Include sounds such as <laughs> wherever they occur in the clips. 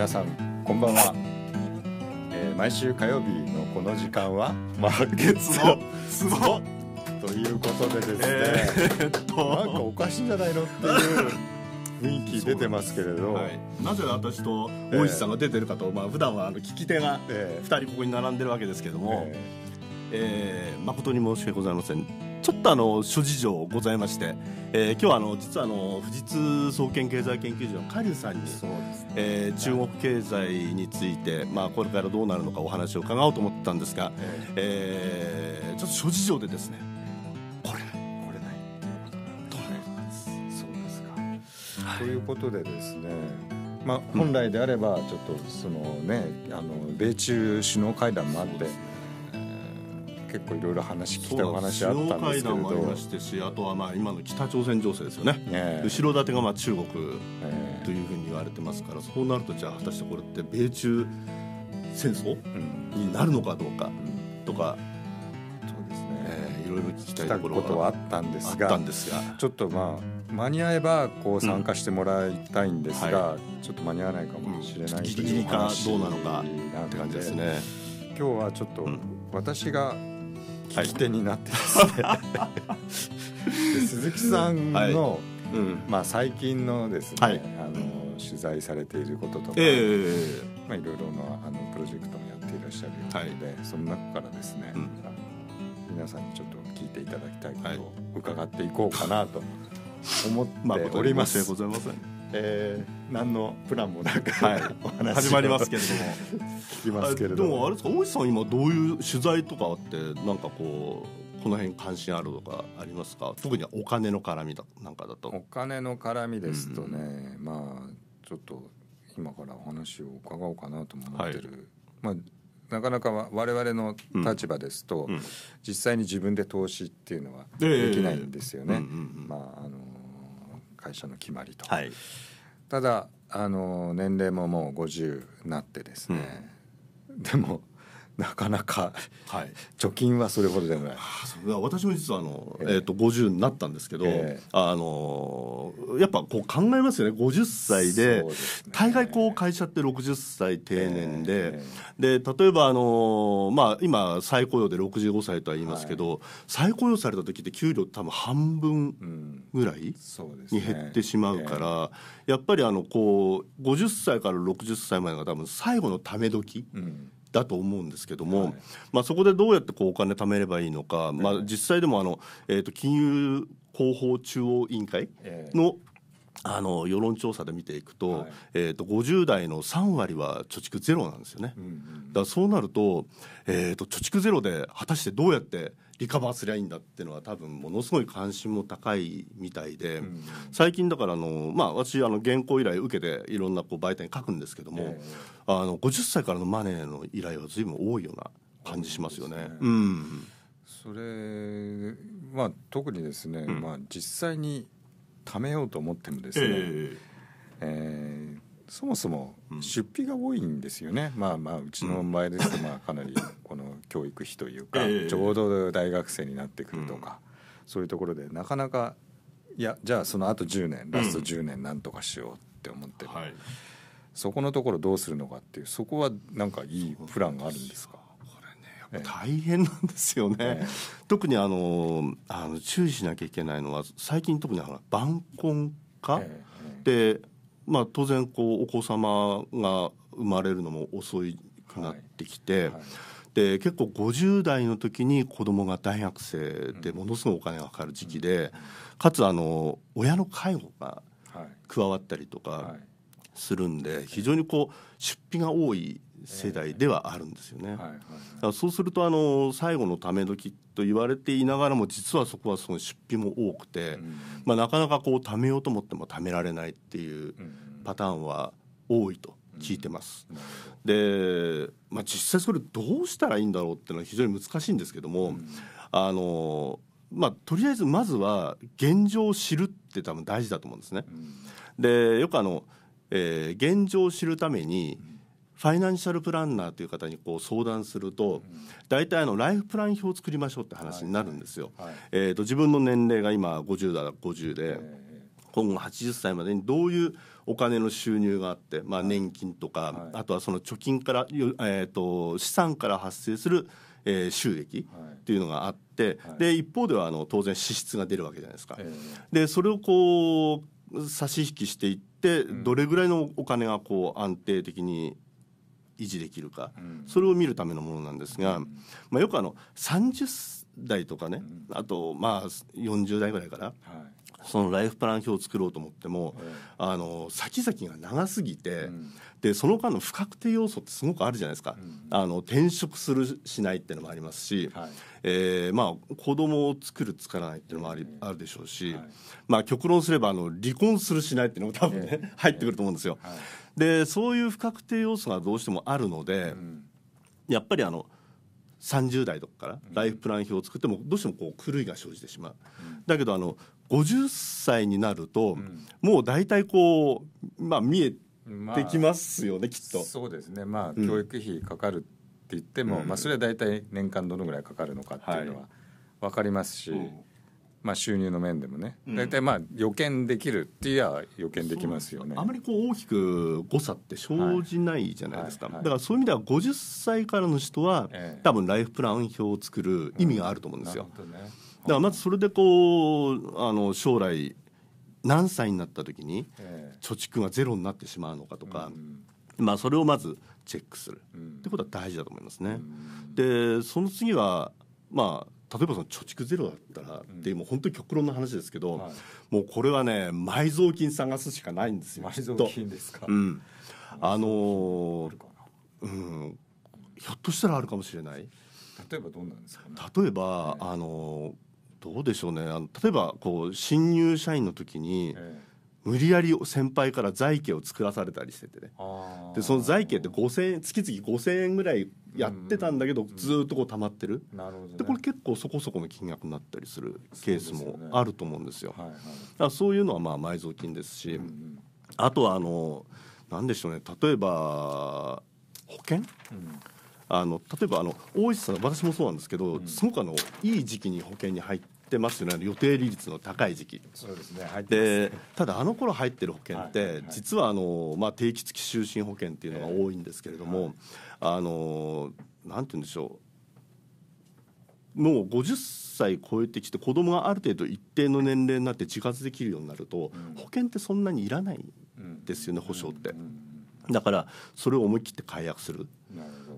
皆さんこんばんは、えー、毎週火曜日のこの時間は満月のツボということでですね、えー、なんかおかしいんじゃないのっていう雰囲気出てますけれど、はい、なぜ私と大石さんが出てるかと、えー、まあ普段はあの聞き手が2人ここに並んでるわけですけども、えー、えー、誠に申し訳ございませんちょっとあの諸事情ございまして、えー、今日はあの実はあの富士通総研経済研究所のカリュさんに、ねえー、中国経済について、まあ、これからどうなるのかお話を伺おうと思ってたんですが、ええー、ちょっと諸事情でですねこれこれないということなんですそうですか、はい、ということでですねまあ、本来であればちょっとそのね、あの米中首脳会談もあって、結構いろいろ話聞いたお話あったんですけれどもありましてしあとはまあ今の北朝鮮情勢ですよね、ね、後ろ盾がまあ中国というふうに言われてますから、そうなるとじゃあ果たしてこれって米中戦争、うん、になるのかどうか、うん、とか。そうですね、いろいろ聞きたいこことはあったんですがたんですがちょっとまあ間に合えばこう参加してもらいたいんですが、うんはい、ちょっと間に合わないかもしれない、うん、ギリギリかどうなのかって感じですね今日はちょっと私が聞き手になってですね、は <laughs> い、鈴木さんの、うん、まあ、最近のですね、あの取材されていることとか、まあ、いろいろなあのプロジェクトもやっていらっしゃるようで、その中からですね、皆さんにちょっと聞いていただきたいことを伺っていこうかなと思っております。まございませんえー、何のプランもなく、はい、お話始まりますけれども聞きますけれどもでもあれですか大石さん今どういう取材とかあってなんかこうこの辺関心あるとかありますか特にお金の絡みだなんかだとお金の絡みですとね、うん、まあちょっと今からお話を伺おうかなと思ってる、はい、まあなかなか我々の立場ですと、うん、実際に自分で投資っていうのはできないんですよね。まああの会社の決まりと、はい、ただあの年齢ももう50になってですね、うん、でもなかなか、はい、貯金はそれほどでもない。私も実はあの、えー、と50になったんですけど、あのやっぱこう考えますよね50歳で大概こう会社って60歳定年で,、で例えばあの、まあ、今再雇用で65歳とは言いますけど、再雇用された時って給料多分半分ぐらいに減ってしまうから、やっぱりあのこう50歳から60歳までが多分最後のため時。うんだと思うんですけども、はい、まあ、そこでどうやってこうお金貯めればいいのか、まあ、実際でもあの、えー、と金融広報中央委員会の、あの世論調査で見ていくとはい、えー、と50代の3割は貯蓄ゼロなんですよね。うんうん、だそうなると,、えー、と貯蓄ゼロで果たしてどうやってリカバーすりゃいいんだっていうのは多分ものすごい関心も高いみたいで、うん、最近だからあの、まあ、私あの原稿依頼受けていろんなこう媒体に書くんですけども、えー、あの50歳からのマネーの依頼は随分多いような感じしますよね。うん、それまあ、特にですね、うん、まあ、実際に貯めようと思ってもですね、えーえそもそも出費が多いんですよね、うん、まあまあうちの場合ですとまあかなりこの教育費というか、ちょうど大学生になってくるとか、そういうところでなかなかいやじゃあそのあと10年ラスト10年なんとかしようって思ってる、はい、そこのところどうするのかっていうそこはなんかいいプランがあるんですか大変なんですよね、ええ、特にあのあの注意しなきゃいけないのは最近特に晩婚化、え、でまあ、当然こうお子様が生まれるのも遅くなってきて、はいはい、で結構50代の時に子供が大学生でものすごいお金がかかる時期で、かつあの親の介護が加わったりとかするんで、非常にこう出費が多い世代ではあるんですよね。そうするとあの最後のため時と言われていながらも実はそこはその出費も多くて、うん、まあ、なかなかこう貯めようと思っても貯められないっていうパターンは多いと聞いてます。うんうん、で、まあ、実際それどうしたらいいんだろうっていうのは非常に難しいんですけども、あのまあ、とりあえずまずは現状を知るって多分大事だと思うんですね。でよくあの、えー、現状を知るために、ファイナンシャルプランナーという方にこう相談すると、大体あのライフプラン表を作りましょうって話になるんですよ。えー、と自分の年齢が今50だら50で、今後80歳までにどういうお金の収入があって、まあ、年金とか、あとはその貯金から、えーと、資産から発生する、え収益っていうのがあって、で一方ではあの当然支出が出るわけじゃないですか。でそれをこう差し引きしていってどれぐらいのお金がこう安定的に維持できるか、それを見るためのものなんですが、まあ、よくあの30代とかね、あとまあ40代ぐらいから、そのライフプラン表を作ろうと思っても、あの先々が長すぎて、でその間の不確定要素ってすごくあるじゃないですか、あの転職するしないっていうのもありますし、はいえーまあ、子供を作る作らないっていうのもあり、あるでしょうし、まあ、極論すればあの離婚するしないっていうのも多分ね、<laughs> 入ってくると思うんですよ。でそういう不確定要素がどうしてもあるので、うん、やっぱりあの30代とかからライフプラン表を作ってもどうしてもこう狂いが生じてしまう。うん、だけどあの50歳になると、うん、もう大体こう、まあ、見えてきますよね、まあ、きっと。そうですね、まあ、教育費かかるって言っても、まあ、それは大体年間どのぐらいかかるのかっていうのは分かりますし。はいまあ、収入の面でもね、大体まあ予見できるっていや予見できますよねあまりこう大きく誤差って生じないじゃないですか、はいはいはい、だからそういう意味では50歳からの人は、ええ、多分ライフプラン表を作る意味があると思うんですよ、うんね、だからまずそれでこうあの将来何歳になった時に貯蓄がゼロになってしまうのかとか、うん、まあ、それをまずチェックするってことは大事だと思いますね。うん、でその次はまあ例えばその貯蓄ゼロだったら、うん、でも本当に極論の話ですけど、はい、もうこれはね埋蔵金探すしかないんですよ埋蔵金ですか、うん、あのー、うん、ひょっとしたらあるかもしれない例えばどうなんですか、ね、例えば、えー、あのー、どうでしょうねあの例えばこう新入社員の時に、えー無理やり先輩から財形を作らされたりしててねでその財形って5000円月々5,000円ぐらいやってたんだけど、うんずっとこう溜まってる、なるほど、ね、でこれ結構そこそこの金額になったりするケースもあると思うんですよ。そう、いそういうのはまあ埋蔵金ですし、うんあとはあの何でしょうね例えば保険、うんあの例えばあの大石さん私もそうなんですけど、うん、すごくあのいい時期に保険に入って。ってますよね予定利率の高い時期でただあの頃入ってる保険って、はいはい、実はあの、まあ、定期付き就寝保険っていうのが多いんですけれども、えーあのなんて言うんでしょうもう50歳超えてきて子供がある程度一定の年齢になって自活できるようになると、保険ってそんなにいらないんですよね、うん、保証って。だからそれを思い切って解約する、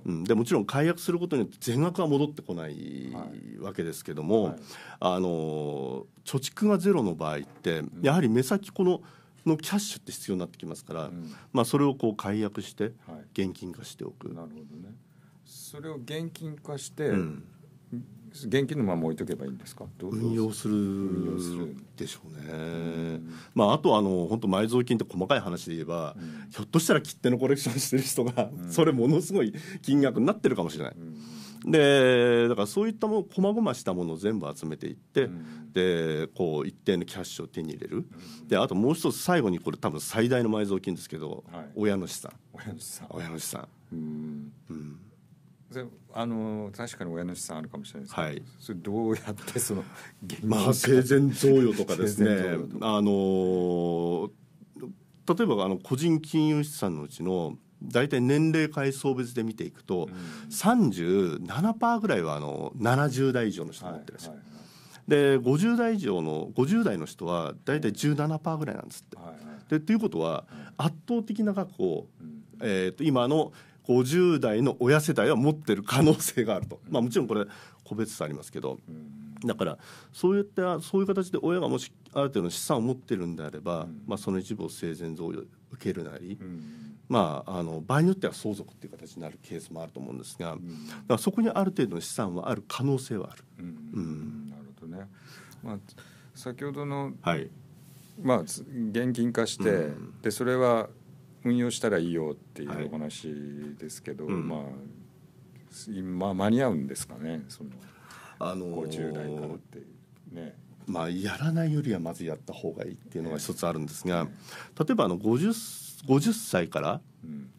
うん、でもちろん解約することによって全額は戻ってこない、わけですけども、はい、あの貯蓄がゼロの場合って、やはり目先こののキャッシュって必要になってきますから、うん、まあ、それをこう解約して現金化しておく。はい、なるほどねそれを現金化して、うん現金のまま置いとけばいいんですか運用するでしょうね、うん、まあ、あとあの本当埋蔵金って細かい話で言えば、うん、ひょっとしたら切手のコレクションしてる人が、うん、それものすごい金額になってるかもしれない。でだからそういったもの細々したものを全部集めていって、うん、でこう一定のキャッシュを手に入れる、うん、であともう一つ最後にこれ多分最大の埋蔵金ですけど、はい、親主さ産親の資産親の資産うん、うんあの確かに親の資産あるかもしれないですけど、はい、それどうやってそのまあ生前贈与とかですねあの例えばあの個人金融資産のうちの大体年齢階層別で見ていくと、うん、37%ぐらいはあの70代以上の人が持ってるんですよ。はいはいで50代以上の50代の人は大体17%ぐらいなんですって。はいはい、でということは圧倒的な額を、うん、えーと今の、50代の親世代は持ってる可能性があると、まあ、もちろんこれ個別差ありますけど。だからそういったそういう形で親がもしある程度の資産を持ってるんであれば、うん、まあ、その一部を生前贈与受けるなり、うん、まあ、あの場合によっては相続っていう形になるケースもあると思うんですが、うん、だからそこにある程度の資産はある可能性はある。うんなるほどね、まあ、先ほどの、はいまあ、現金化して、でそれは運用したらいいよっていうお話ですけど、はいうん、まあ今間に合うんですかねその、あの50代からってうね。まあ、やらないよりはまずやった方がいいっていうのが一つあるんですが、例えばあの五十五十歳から、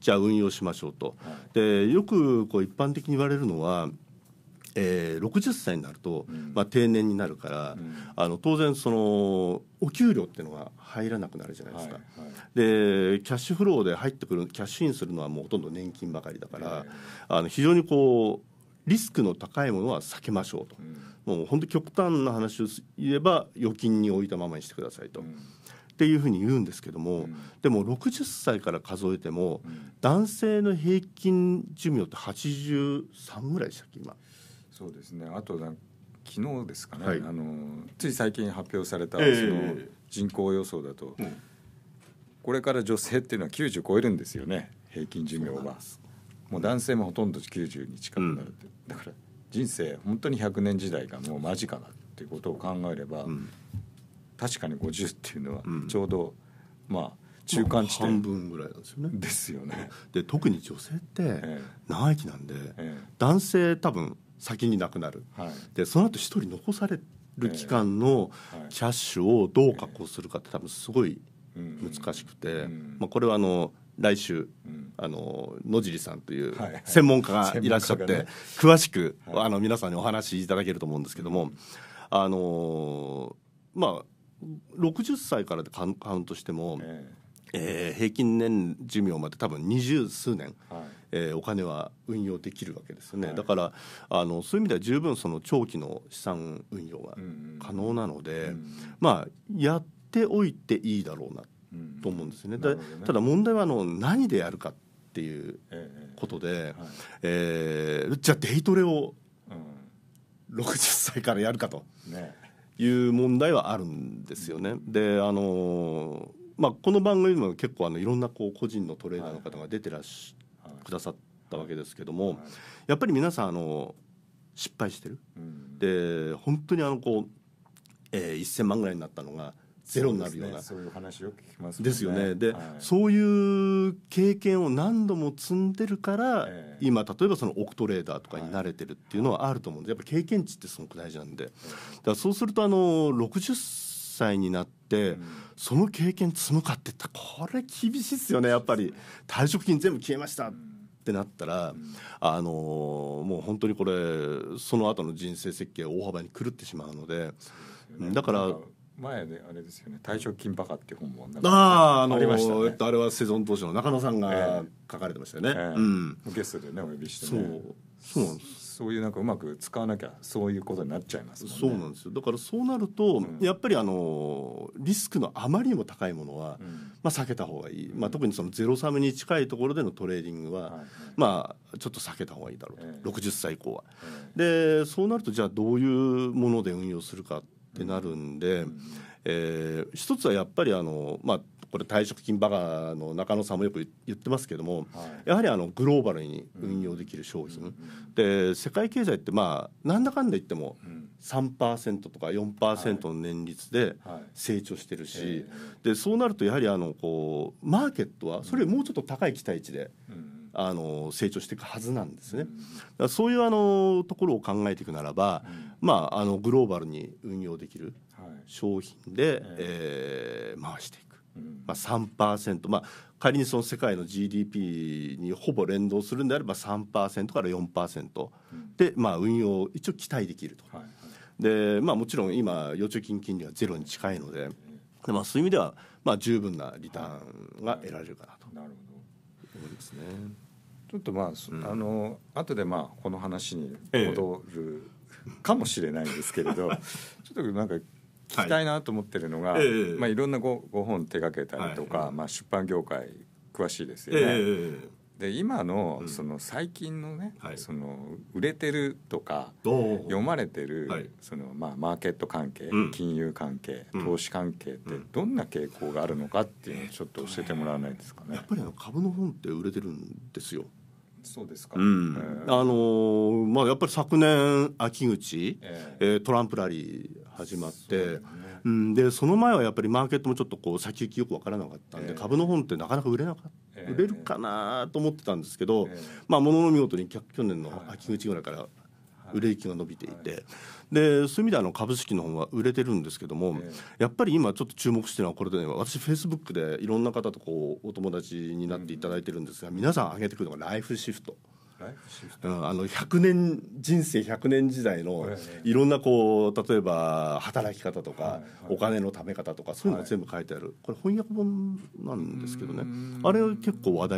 じゃあ運用しましょうと、でよくこう一般的に言われるのはえー、60歳になると、うん、まあ、定年になるから、うん、あの当然そのお給料っていうのが入らなくなるじゃないですか、はいはい、でキャッシュフローで入ってくるキャッシュインするのはもうほとんど年金ばかりだから、あの非常にこうリスクの高いものは避けましょうと、うん、もう本当極端な話を言えば預金に置いたままにしてくださいと。っていうふうに言うんですけども、うん、でも60歳から数えても、うん、男性の平均寿命って83ぐらいでしたっけ今そうですねあと昨日ですかね、はい、あのつい最近発表されたその人口予想だと、えー、これから女性っていうのは90超えるんですよね平均寿命はもう男性もほとんど90に近くなるうん、だから人生本当に100年時代がもう間近だっていうことを考えれば、うん、確かに50っていうのはちょうど、うん、まあ中間地点、半分ぐらいなんですよね。ですよね。で特に女性って長生きなんで、ええ、男性多分先に亡くなる、はい、でその後一人残される期間のキャッシュをどう確保するかって多分すごい難しくて、まあ、これはあの来週、あの野尻さんという専門家がいらっしゃって、詳しく、あの皆さんにお話しいただけると思うんですけども、あのまあ60歳からでカウントしても、ええ平均年寿命まで多分二十数年、はえー、お金は運用できるわけですよね、はい、だからあのそういう意味では十分その長期の資産運用が可能なので、うん、まあやっておいていいだろうなと思うんですね。うん、ねただ問題はあの何でやるかっていうことで、えー、はい、えー、じゃあデイトレを60歳からやるかと。ねいう問題はあるんですよね。であのー、まあ、この番組でも結構あのいろんなこう個人のトレーダーの方が出てらっしくださったわけですけども、やっぱり皆さんあの失敗してる、で本当にあのこう、えー、1,000万ぐらいになったのがゼロになるようなそう、ね,、いう話を聞きます、ね、ですよねで、はい、そういう経験を何度も積んでるから、えー、今例えばそのクトレーダーとかに慣れてるっていうのはあると思うんでやっぱ経験値ってすごく大事なんで、はい、だからそうするとあの60歳になって、うん、その経験積むかっていったらこれ厳しいっすよねやっぱり退職金全部消えました、うんってなったら、うん、あのもう本当にこれその後の人生設計大幅に狂ってしまうので、ね、だから。前ねあれですよね「退職金バカ」っていう本もあああのー、えっと、あれはセゾン投資の中野さんが書かれてましたよね、えーえー、うん、ゲストでねお呼びして、ね、そうそうなんですそういうなんかうまく使わなきゃそういうことになっちゃいます、ね、そうなんですよだからそうなると、うん、やっぱりあのリスクのあまりにも高いものは、うん、まあ、避けた方がいい、まあ、特にそのゼロサムに近いところでのトレーディングは、はい、まあ、ちょっと避けた方がいいだろうと、えー、60歳以降は。えー、でそうなるとじゃあどういうもので運用するかってなるんで、うん、えー、一つはやっぱりあの、まあ、これ退職金バカの中野さんもよく言ってますけども、はい、やはりあのグローバルに運用できる商品、で世界経済ってまあなんだかんだ言っても3%とか4%の年率で成長してるし、でそうなるとやはりあのこうマーケットはそれよりもうちょっと高い期待値で。あの成長していくはずなんですね。そういうあのところを考えていくならば、うん、まああのグローバルに運用できる商品で、はい、えー、回していまあ3%、まあ、仮にその世界の GDP にほぼ連動するんであれば3%から4%で、まあ、運用を一応期待できると、はい、でまあ、もちろん今預貯金金利はゼロに近いのでで、まあ、そういう意味では、まあ、十分なリターンが得られるかなと思いますね。ちょっとまあ、うん、あの後でまあこの話に戻るかもしれないんですけれど、ええ、ちょっとなんか聞きたいなと思ってるのが、はい、まあ、いろんなごご本手掛けたりとか、はい、まあ、出版業界詳しいですよね。えー、で今の、その最近のね、はい、その売れてるとか読まれてる、そのまあ、マーケット関係、うん、金融関係、投資関係ってどんな傾向があるのかっていうのをちょっと教えてもらわないですかね。えー、ねやっぱり株の本って売れてるんですよ。そうですか、あのまあ、やっぱり昨年秋口、えー、トランプラリー始まって、うん、でその前はやっぱりマーケットもちょっとこう先行きよく分からなかったんで、株の本ってなかなか売れなかった。売れるかなと思ってたんですけど、まあ、ものの見事に去年の秋口ぐらいから売れ行きが伸びていて、でそういう意味であの株式の本は売れてるんですけども、えやっぱり今ちょっと注目してるのはこれでね私フェイスブックでいろんな方とこうお友達になっていただいてるんですが、うん、皆さん挙げてくるのがライフシフト。あの100年人生100年時代のいろんなこう例えば働き方とか、お金のため方とかそういうのが全部書いてある、これ翻訳本なんですけどね、あれ結構話題